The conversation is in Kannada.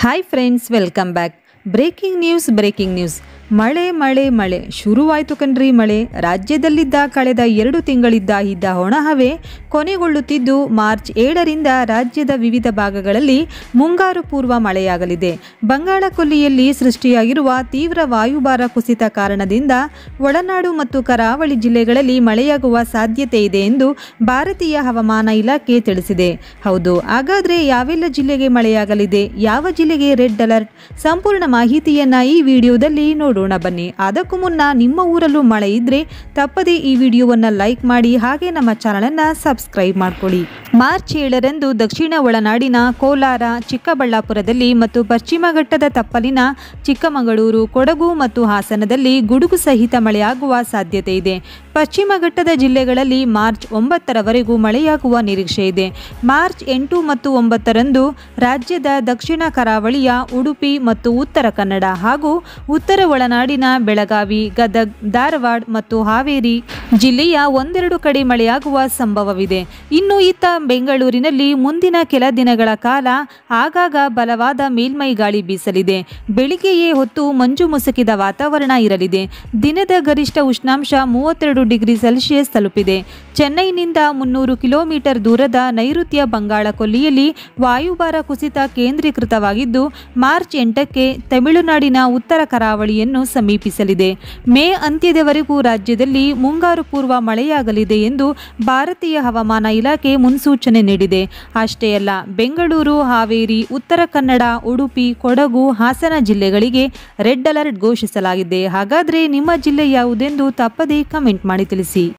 Hi friends, welcome back. Breaking news, breaking news. ಮಳೆ ಮಳೆ ಮಳೆ ಶುರುವಾಯಿತು ಕಣ್ರಿ ಮಳೆ ರಾಜ್ಯದಲ್ಲಿದ್ದ ಕಳೆದ ಎರಡು ತಿಂಗಳಿದ್ದ ಇದ್ದ ಒಣಹವೆ ಕೊನೆಗೊಳ್ಳುತ್ತಿದ್ದು ಮಾರ್ಚ್ ಏಳರಿಂದ ರಾಜ್ಯದ ವಿವಿಧ ಭಾಗಗಳಲ್ಲಿ ಮುಂಗಾರು ಪೂರ್ವ ಮಳೆಯಾಗಲಿದೆ ಬಂಗಾಳಕೊಲ್ಲಿಯಲ್ಲಿ ಸೃಷ್ಟಿಯಾಗಿರುವ ತೀವ್ರ ವಾಯುಭಾರ ಕುಸಿತ ಕಾರಣದಿಂದ ಒಳನಾಡು ಮತ್ತು ಕರಾವಳಿ ಜಿಲ್ಲೆಗಳಲ್ಲಿ ಮಳೆಯಾಗುವ ಸಾಧ್ಯತೆ ಇದೆ ಎಂದು ಭಾರತೀಯ ಹವಾಮಾನ ಇಲಾಖೆ ತಿಳಿಸಿದೆ ಹೌದು ಹಾಗಾದರೆ ಯಾವೆಲ್ಲ ಜಿಲ್ಲೆಗೆ ಮಳೆಯಾಗಲಿದೆ ಯಾವ ಜಿಲ್ಲೆಗೆ ರೆಡ್ ಅಲರ್ಟ್ ಸಂಪೂರ್ಣ ಮಾಹಿತಿಯನ್ನು ಈ ವಿಡಿಯೋದಲ್ಲಿ ನೋಡಿ ನೋಡೋಣ ಬನ್ನಿ ಅದಕ್ಕೂ ಮುನ್ನ ನಿಮ್ಮ ಊರಲ್ಲೂ ಮಳೆ ಇದ್ರೆ ತಪ್ಪದೆ ಈ ವಿಡಿಯೋವನ್ನು ಲೈಕ್ ಮಾಡಿ ಹಾಗೆ ನಮ್ಮ ಚಾನಲನ್ನು ಸಬ್ಸ್ಕ್ರೈಬ್ ಮಾಡ್ಕೊಳ್ಳಿ ಮಾರ್ಚ್ ಏಳರಂದು ದಕ್ಷಿಣ ಒಳನಾಡಿನ ಕೋಲಾರ ಚಿಕ್ಕಬಳ್ಳಾಪುರದಲ್ಲಿ ಮತ್ತು ಪಶ್ಚಿಮ ಘಟ್ಟದ ತಪ್ಪಲಿನ ಚಿಕ್ಕಮಗಳೂರು ಕೊಡಗು ಮತ್ತು ಹಾಸನದಲ್ಲಿ ಗುಡುಗು ಸಹಿತ ಮಳೆಯಾಗುವ ಸಾಧ್ಯತೆ ಇದೆ ಪಶ್ಚಿಮ ಘಟ್ಟದ ಜಿಲ್ಲೆಗಳಲ್ಲಿ ಮಾರ್ಚ್ ಒಂಬತ್ತರವರೆಗೂ ಮಳೆಯಾಗುವ ನಿರೀಕ್ಷೆ ಇದೆ ಮಾರ್ಚ್ ಎಂಟು ಮತ್ತು ಒಂಬತ್ತರಂದು ರಾಜ್ಯದ ದಕ್ಷಿಣ ಕರಾವಳಿಯ ಉಡುಪಿ ಮತ್ತು ಉತ್ತರ ಕನ್ನಡ ಹಾಗೂ ಉತ್ತರ ಒಳನಾಡಿನ ಬೆಳಗಾವಿ ಗದಗ್ ಧಾರವಾಡ ಮತ್ತು ಹಾವೇರಿ ಜಿಲ್ಲೆಯ ಒಂದೆರಡು ಕಡೆ ಮಳೆಯಾಗುವ ಸಂಭವವಿದೆ ಇನ್ನು ಇತ್ತ ಬೆಂಗಳೂರಿನಲ್ಲಿ ಮುಂದಿನ ಕೆಲ ದಿನಗಳ ಕಾಲ ಆಗಾಗ ಬಲವಾದ ಮೇಲ್ಮೈ ಗಾಳಿ ಬೀಸಲಿದೆ ಬೆಳಿಗ್ಗೆಯೇ ಹೊತ್ತು ಮಂಜು ಮುಸುಕಿದ ವಾತಾವರಣ ಇರಲಿದೆ ದಿನದ ಗರಿಷ್ಠ ಉಷ್ಣಾಂಶ ಮೂವತ್ತೆರಡು ಡಿಗ್ರಿ ಸೆಲ್ಸಿಯಸ್ ತಲುಪಿದೆ ಚೆನ್ನೈನಿಂದ ಮುನ್ನೂರು ಕಿಲೋಮೀಟರ್ ದೂರದ ನೈಋತ್ಯ ಬಂಗಾಳ ಕೊಲ್ಲಿಯಲ್ಲಿ ವಾಯುಭಾರ ಕುಸಿತ ಕೇಂದ್ರೀಕೃತವಾಗಿದ್ದು ಮಾರ್ಚ್ ಎಂಟಕ್ಕೆ ತಮಿಳುನಾಡಿನ ಉತ್ತರ ಕರಾವಳಿಯನ್ನು ಸಮೀಪಿಸಲಿದೆ ಮೇ ಅಂತ್ಯದವರೆಗೂ ರಾಜ್ಯದಲ್ಲಿ ಮುಂಗಾರು ಪೂರ್ವ ಮಳೆಯಾಗಲಿದೆ ಎಂದು ಭಾರತೀಯ ಹವಾಮಾನ ಇಲಾಖೆ ಮುನ್ಸೂಚನೆ ನೀಡಿದೆ ಅಷ್ಟೇ ಅಲ್ಲ ಬೆಂಗಳೂರು ಹಾವೇರಿ ಉತ್ತರ ಕನ್ನಡ ಉಡುಪಿ ಕೊಡಗು ಹಾಸನ ಜಿಲ್ಲೆಗಳಿಗೆ ರೆಡ್ ಅಲರ್ಟ್ ಘೋಷಿಸಲಾಗಿದೆ ಹಾಗಾದರೆ ನಿಮ್ಮ ಜಿಲ್ಲೆ ಯಾವುದೆಂದು ತಪ್ಪದೇ ಕಮೆಂಟ್ ಮಾಡಿ i'll sí.